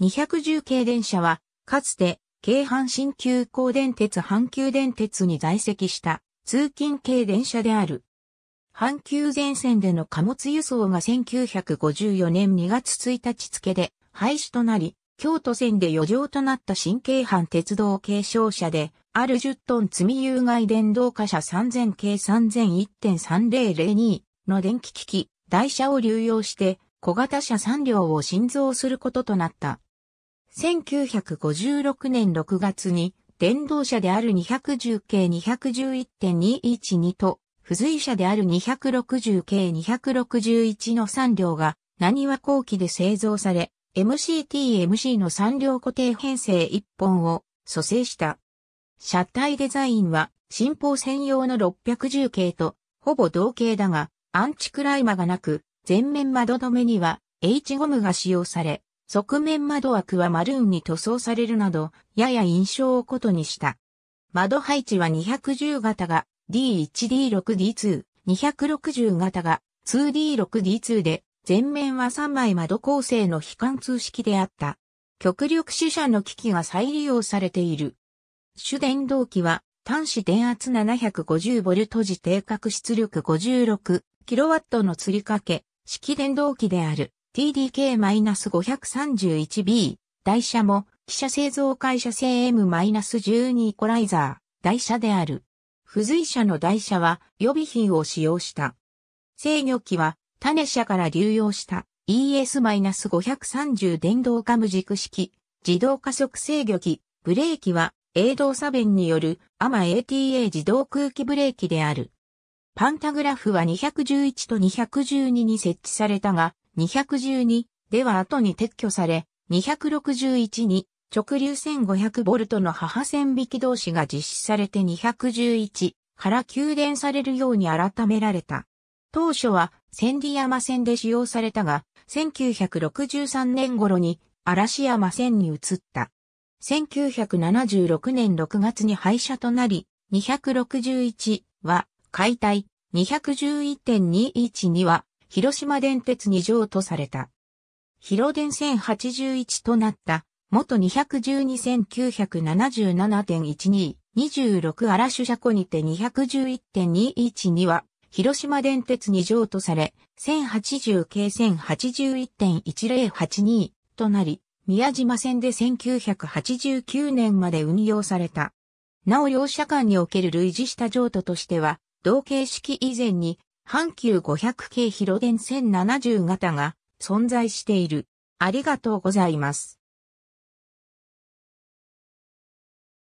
210系電車は、かつて、京阪新急行電鉄阪急電鉄に在籍した通勤系電車である。阪急全線での貨物輸送が1954年2月1日付で廃止となり、京都線で余剰となった新京阪鉄道継承車で、ある10トン積み有害電動貨車3000系3001.3002の電気機器、台車を流用して、小型車3両を新造することとなった。1956年6月に、電動車である210系211.212と、付随車である260系261の3両が、何は後期で製造され、MCTMC の3両固定編成1本を蘇生した。車体デザインは新法専用の610系とほぼ同型だがアンチクライマがなく前面窓止めには H ゴムが使用され側面窓枠はマルーンに塗装されるなど、やや印象を異にした。窓配置は210型が D1D6D2、260型が 2D6D2 で、前面は3枚窓構成の非貫通式であった。極力主車の機器が再利用されている。主電動機は端子電圧 750V 時定格出力 56kW の吊りかけ、式電動機である。TDK-531B、台車も、汽車製造会社製 M-12 イコライザー、台車である。付随車の台車は予備品を使用した。制御機は種車から流用した ES-530 電動カム軸式自動加速制御機、ブレーキは A 動作弁による AMA-ATA 自動空気ブレーキである。パンタグラフは211と212に設置されたが、212では後に撤去され、261に直流1 5 0 0トの母線引き同士が実施されて211から給電されるように改められた。当初は千里山線で使用されたが、1963年頃に嵐山線に移った。1976年6月に廃車となり、261は解体、211.212は広島電鉄に条とされた。広電1081となった、元212,977.12、26荒主車庫にて211.212は、広島電鉄に条とされ、1080系1081.1082となり、宮島線で1989年まで運用された。なお両社間における類似した譲渡としては、同形式以前に阪急500系広電1070型が存在している。ありがとうございます。